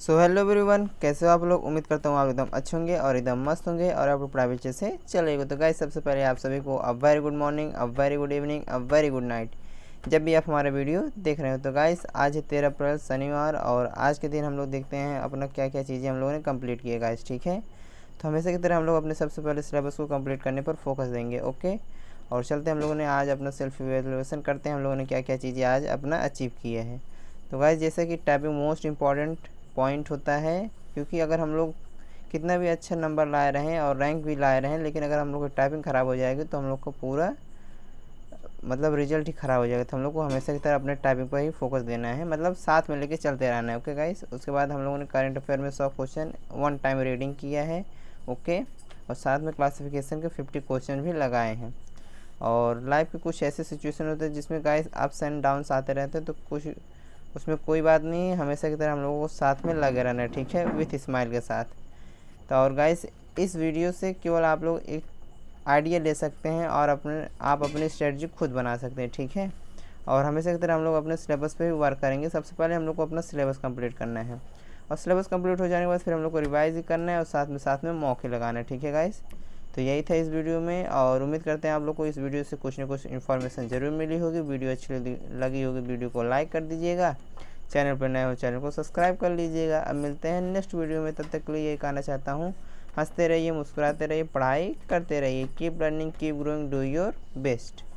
so hello everyone कैसे हो आप लोग उम्मीद करता हूँ आप एकदम अच्छे होंगे और एकदम मस्त होंगे और आप लोग पढ़ाई अच्छे से चलेगा तो गाइस सबसे पहले आप सभी को अब वेरी गुड मॉर्निंग अब वेरी गुड इवनिंग अब वेरी गुड नाइट जब भी आप हमारा वीडियो देख रहे हो तो गाइस आज है तेरह अप्रैल शनिवार और आज के दिन हम लोग देखते हैं अपना क्या क्या चीज़ें हम लोगों ने कम्प्लीट किए गाइस ठीक है तो हमेशा की तरह हम लोग अपने सबसे पहले सिलेबस को कम्प्लीट करने पर फोकस देंगे ओके और चलते हम लोगों ने आज अपना सेल्फ इवेलुएसन करते हैं हम लोगों ने क्या क्या चीज़ें आज अपना अचीव किया है तो गाइस जैसे कि टाइपिंग मोस्ट इंपॉर्टेंट पॉइंट होता है क्योंकि अगर हम लोग कितना भी अच्छा नंबर ला रहे हैं और रैंक भी ला रहे हैं लेकिन अगर हम लोग की टाइपिंग ख़राब हो जाएगी तो हम लोग को पूरा मतलब रिजल्ट ही ख़राब हो जाएगा तो हम लोग को हमेशा की तरह अपने टाइपिंग पर ही फोकस देना है मतलब साथ में लेके चलते रहना है ओके गाइस उसके बाद हम लोगों ने करंट अफेयर में सौ क्वेश्चन वन टाइम रीडिंग किया है ओके और साथ में क्लासिफिकेशन के फिफ्टी क्वेश्चन भी लगाए हैं और लाइफ के कुछ ऐसे सिचुएशन होते हैं जिसमें गाइस अप्स एंड डाउन्स आते रहते हैं तो कुछ उसमें कोई बात नहीं है हमेशा की तरह हम लोगों को साथ में लगे रहना है ठीक है विथ स्माइल के साथ तो और गाइस इस वीडियो से केवल आप लोग एक आइडिया ले सकते हैं और अपने आप अपनी स्ट्रेटजी खुद बना सकते हैं ठीक है और हमेशा की तरह हम लोग अपने सिलेबस पर वर्क करेंगे सबसे पहले हम लोग को अपना सिलेबस कम्प्लीट करना है और सिलेबस कम्प्लीट हो जाने के बाद फिर हम लोग को रिवाइज ही करना है और साथ में साथ में मौके लगाना है ठीक है गाइस तो यही था इस वीडियो में और उम्मीद करते हैं आप लोग को इस वीडियो से कुछ ना कुछ इन्फॉर्मेशन ज़रूर मिली होगी वीडियो अच्छी लगी होगी वीडियो को लाइक कर दीजिएगा चैनल पर नए हो चैनल को सब्सक्राइब कर लीजिएगा अब मिलते हैं नेक्स्ट वीडियो में तब तक के लिए यही कहना चाहता हूँ हंसते रहिए मुस्कुराते रहिए पढ़ाई करते रहिए keep learning keep growing do your best